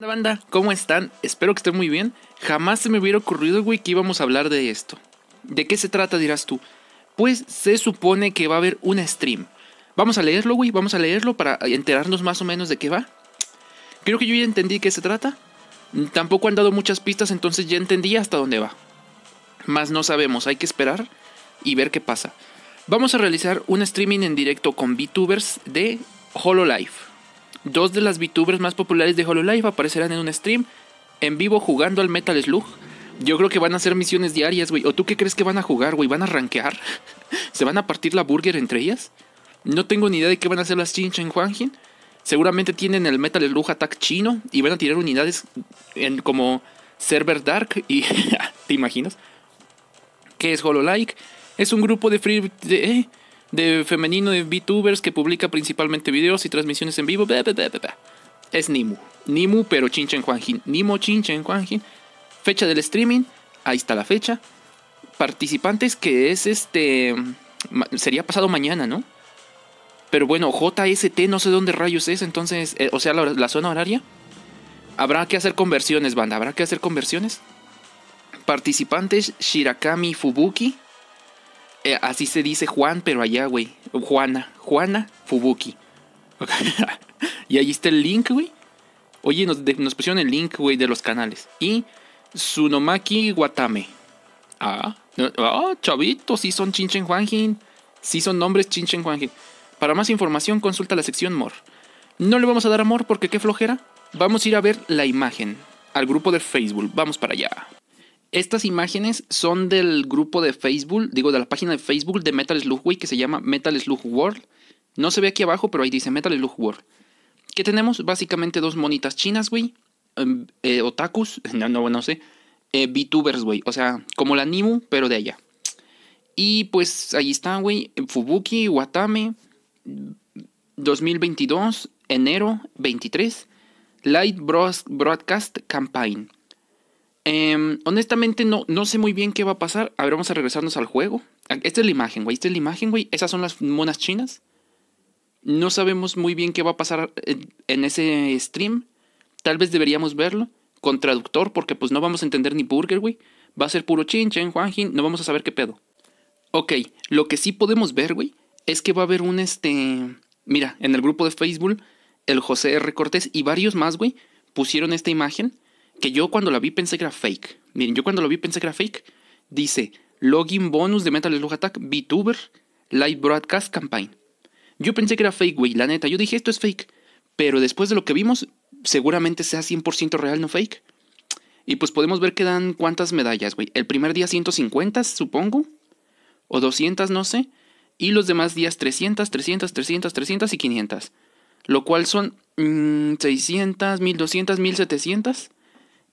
banda? ¿Cómo están? Espero que estén muy bien. Jamás se me hubiera ocurrido, güey, que íbamos a hablar de esto. ¿De qué se trata, dirás tú? Pues se supone que va a haber un stream. Vamos a leerlo, güey, vamos a leerlo para enterarnos más o menos de qué va. Creo que yo ya entendí qué se trata. Tampoco han dado muchas pistas, entonces ya entendí hasta dónde va. Más no sabemos, hay que esperar y ver qué pasa. Vamos a realizar un streaming en directo con VTubers de HoloLife. Dos de las VTubers más populares de Hololive aparecerán en un stream en vivo jugando al Metal Slug. Yo creo que van a hacer misiones diarias, güey. ¿O tú qué crees que van a jugar, güey? ¿Van a rankear? ¿Se van a partir la burger entre ellas? No tengo ni idea de qué van a hacer las chinchen en Juanjin. Seguramente tienen el Metal Slug Attack chino y van a tirar unidades en como Server Dark y... ¿Te imaginas? ¿Qué es Hololike? Es un grupo de free... Eh, de femenino de VTubers que publica principalmente videos y transmisiones en vivo. es Nimu. Nimu, pero Chinchen Juanjin. Nimo Chinchen Juanjin. Fecha del streaming. Ahí está la fecha. Participantes que es este. Mm, sería pasado mañana, ¿no? Pero bueno, JST, no sé dónde rayos es, entonces, eh, o sea, la zona horaria. Habrá que hacer conversiones, banda. Habrá que hacer conversiones. Participantes: Shirakami Fubuki, eh, así se dice Juan, pero allá, güey. Juana, Juana Fubuki. y ahí está el link, güey. Oye, nos, nos pusieron el link, güey, de los canales. Y Sunomaki Watame. Ah, ah sí son Chinchen Juanjin. Sí son nombres Chinchen Juanjin. Para más información, consulta la sección More. No le vamos a dar amor porque qué flojera. Vamos a ir a ver la imagen al grupo de Facebook. Vamos para allá. Estas imágenes son del grupo de Facebook, digo, de la página de Facebook de Metal Slug, güey, que se llama Metal Slug World. No se ve aquí abajo, pero ahí dice Metal Slug World. Que tenemos básicamente dos monitas chinas, güey. Em, eh, otakus, no, no, sé. Eh, VTubers, güey. O sea, como la Nimu, pero de allá. Y pues ahí están, güey. Fubuki, Watame, 2022, enero 23. Light Broadcast Campaign. Em, honestamente, no, no sé muy bien qué va a pasar. A ver, vamos a regresarnos al juego. Ah, esta es la imagen, güey. Esta es la imagen, güey. Esas son las monas chinas. No sabemos muy bien qué va a pasar eh, en ese stream. Tal vez deberíamos verlo con traductor, porque pues no vamos a entender ni burger, güey. Va a ser puro chin, chen, juan, no vamos a saber qué pedo. Ok, lo que sí podemos ver, güey, es que va a haber un este. Mira, en el grupo de Facebook, el José R. Cortés y varios más, güey, pusieron esta imagen que yo cuando la vi pensé que era fake. Miren, yo cuando la vi pensé que era fake. Dice, login bonus de Metal Slug Attack, VTuber, Live Broadcast Campaign. Yo pensé que era fake, güey, la neta. Yo dije, esto es fake. Pero después de lo que vimos, seguramente sea 100% real, no fake. Y pues podemos ver que dan cuántas medallas, güey. El primer día 150, supongo. O 200, no sé. Y los demás días 300, 300, 300, 300 y 500. Lo cual son 600, 1200, 1700.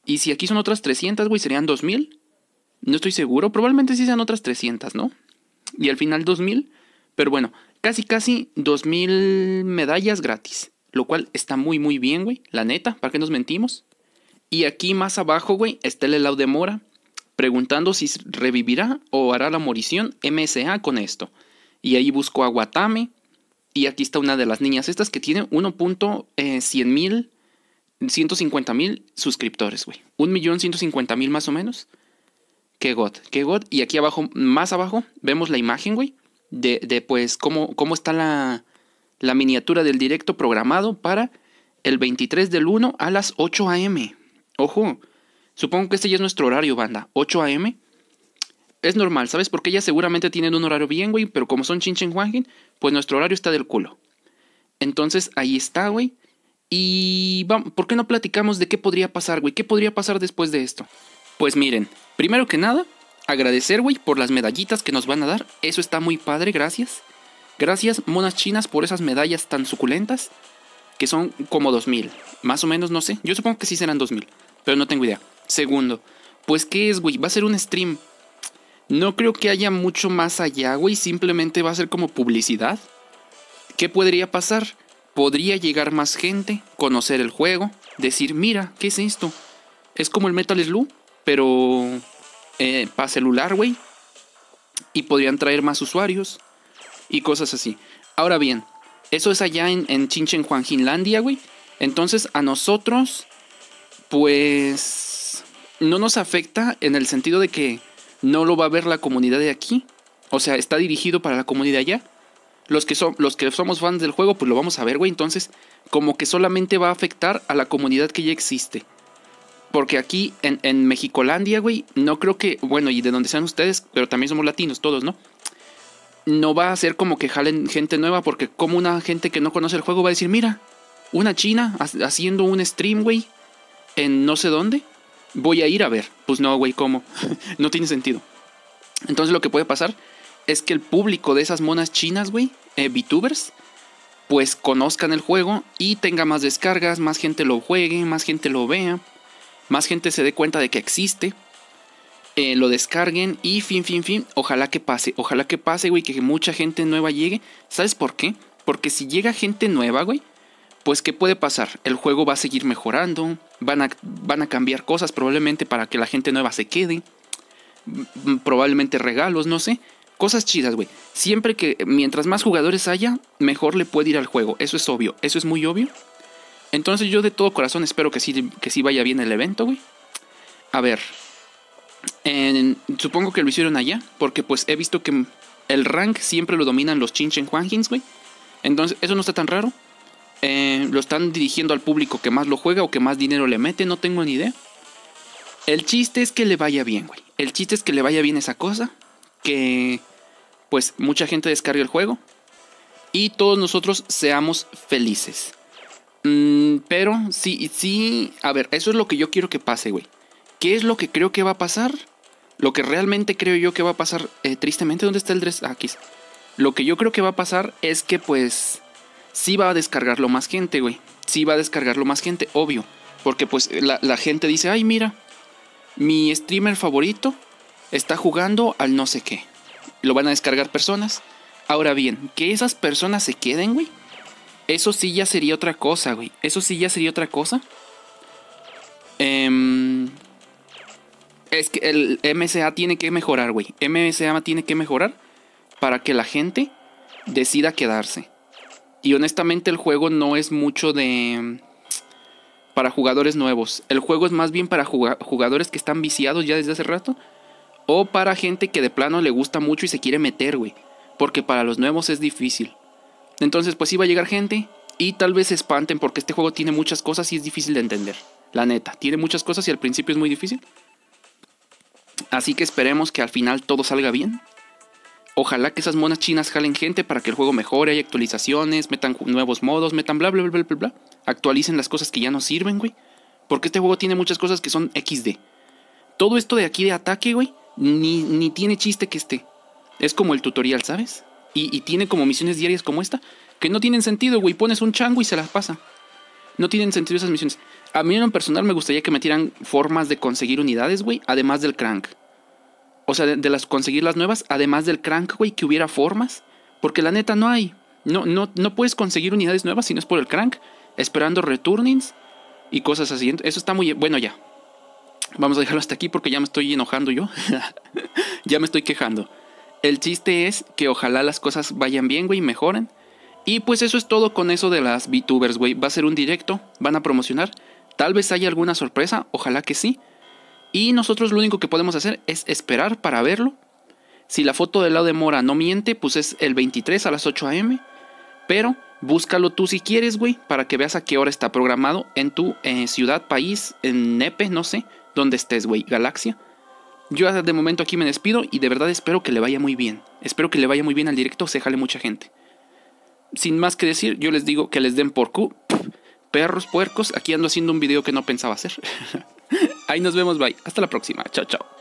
Y si aquí son otras 300, güey, serían 2000. No estoy seguro, probablemente sí sean otras 300, ¿no? Y al final 2000, pero bueno, casi casi 2000 medallas gratis, lo cual está muy muy bien, güey, la neta, ¿para qué nos mentimos? Y aquí más abajo, güey, está el helado de mora, preguntando si revivirá o hará la morición MSA con esto. Y ahí busco a Watame, y aquí está una de las niñas estas que tiene 1.100,000. 150 mil suscriptores, güey. Un millón 150 mil más o menos. Qué God, qué God. Y aquí abajo, más abajo, vemos la imagen, güey, de, pues cómo, cómo está la, la miniatura del directo programado para el 23 del 1 a las 8 a.m. Ojo, supongo que este ya es nuestro horario, banda. 8 a.m. Es normal, ¿sabes? Porque ellas seguramente tienen un horario bien, güey, pero como son Chinchen pues nuestro horario está del culo. Entonces ahí está, güey. Y vamos, ¿por qué no platicamos de qué podría pasar, güey? ¿Qué podría pasar después de esto? Pues miren, primero que nada, agradecer, güey, por las medallitas que nos van a dar. Eso está muy padre, gracias. Gracias, monas chinas, por esas medallas tan suculentas, que son como 2000. Más o menos, no sé. Yo supongo que sí serán 2000, pero no tengo idea. Segundo, pues ¿qué es, güey? Va a ser un stream. No creo que haya mucho más allá, güey. Simplemente va a ser como publicidad. ¿Qué podría pasar? podría llegar más gente, conocer el juego, decir, mira, ¿qué es esto? Es como el Metal Slug, pero eh, para celular, güey. Y podrían traer más usuarios y cosas así. Ahora bien, eso es allá en, Chinchen Juanjinlandia, güey. Entonces a nosotros, pues, no nos afecta en el sentido de que no lo va a ver la comunidad de aquí. O sea, está dirigido para la comunidad allá los que, son, los que somos fans del juego, pues lo vamos a ver, güey. Entonces, como que solamente va a afectar a la comunidad que ya existe. Porque aquí en, en Mexicolandia, güey, no creo que, bueno, y de donde sean ustedes, pero también somos latinos todos, ¿no? No va a ser como que jalen gente nueva, porque como una gente que no conoce el juego va a decir, mira, una china haciendo un stream, güey, en no sé dónde, voy a ir a ver. Pues no, güey, ¿cómo? no tiene sentido. Entonces lo que puede pasar es que el público de esas monas chinas, güey, eh, VTubers, pues conozcan el juego y tenga más descargas, más gente lo juegue, más gente lo vea, más gente se dé cuenta de que existe, eh, lo descarguen y fin, fin, fin, ojalá que pase, ojalá que pase, güey, que mucha gente nueva llegue. ¿Sabes por qué? Porque si llega gente nueva, güey, pues ¿qué puede pasar? El juego va a seguir mejorando, van a, van a cambiar cosas probablemente para que la gente nueva se quede, probablemente regalos, no sé cosas chidas, güey. Siempre que mientras más jugadores haya, mejor le puede ir al juego. Eso es obvio, eso es muy obvio. Entonces yo de todo corazón espero que sí, que vaya bien el evento, güey. A ver. supongo que lo hicieron allá, porque pues he visto que el rank siempre lo dominan los Chinchen Juanjins, güey. Entonces eso no está tan raro. Eh, lo están dirigiendo al público que más lo juega o que más dinero le mete, no tengo ni idea. El chiste es que le vaya bien, güey. El chiste es que le vaya bien esa cosa. Que pues mucha gente descarga el juego y todos nosotros seamos felices. Mm, pero sí, sí, a ver, eso es lo que yo quiero que pase, güey. ¿Qué es lo que creo que va a pasar? Lo que realmente creo yo que va a pasar, eh, tristemente, ¿dónde está el dress? Ah, aquí Lo que yo creo que va a pasar es que pues sí va a descargarlo más gente, güey. Sí va a descargarlo más gente, obvio. Porque pues la gente dice, ay, mira, mi streamer favorito está jugando al no sé qué lo van a descargar personas. Ahora bien, que esas personas se queden, güey. Eso sí ya sería otra cosa, güey. Eso sí ya sería otra cosa. Em, es que el MSA tiene que mejorar, güey. MSA tiene que mejorar para que la gente decida quedarse. Y honestamente el juego no es mucho de... Em, para jugadores nuevos. El juego es más bien para jugadores que están viciados ya desde hace rato o para gente que de plano le gusta mucho y se quiere meter, güey. Porque para los nuevos es difícil. Entonces, pues iba a llegar gente y tal vez se espanten porque este juego tiene muchas cosas y es difícil de entender. La neta, tiene muchas cosas y al principio es muy difícil. Así que esperemos que al final todo salga bien. Ojalá que esas monas chinas jalen gente para que el juego mejore, hay actualizaciones, metan nuevos modos, metan bla bla bla bla bla bla. Actualicen las cosas que ya no sirven, güey. Porque este juego tiene muchas cosas que son XD. Todo esto de aquí de ataque, güey, ni, tiene chiste que esté. Es como el tutorial, ¿sabes? Y, tiene como misiones diarias como esta, que no tienen sentido, güey. Pones un chango y se las pasa. No tienen sentido esas misiones. A mí en lo personal me gustaría que me metieran formas de conseguir unidades, güey, además del crank. O sea, de, las conseguir las nuevas, además del crank, güey, que hubiera formas. Porque la neta no hay. No, no, no puedes conseguir unidades nuevas si no es por el crank, esperando returnings y cosas así. Eso está muy... E-, bueno, ya, Vamos a dejarlo hasta aquí porque ya me estoy enojando yo. ya me estoy quejando. El chiste es que ojalá las cosas vayan bien, güey, mejoren. Y pues eso es todo con eso de las VTubers, güey. Va a ser un directo, van a promocionar. Tal vez haya alguna sorpresa, ojalá que sí. Y nosotros lo único que podemos hacer es esperar para verlo. Si la foto del lado de Mora no miente, pues es el 23 a las 8 a.m. Pero búscalo tú si quieres, güey, para que veas a qué hora está programado en tu eh, ciudad, país, en Nepe, no sé donde estés, güey, Galaxia. Yo de momento aquí me despido y de verdad espero que le vaya muy bien. Espero que le vaya muy bien al directo, se jale mucha gente. Sin más que decir, yo les digo que les den por Q. Perros, puercos, aquí ando haciendo un video que no pensaba hacer. Ahí nos vemos, bye. Hasta la próxima. Chao, chao.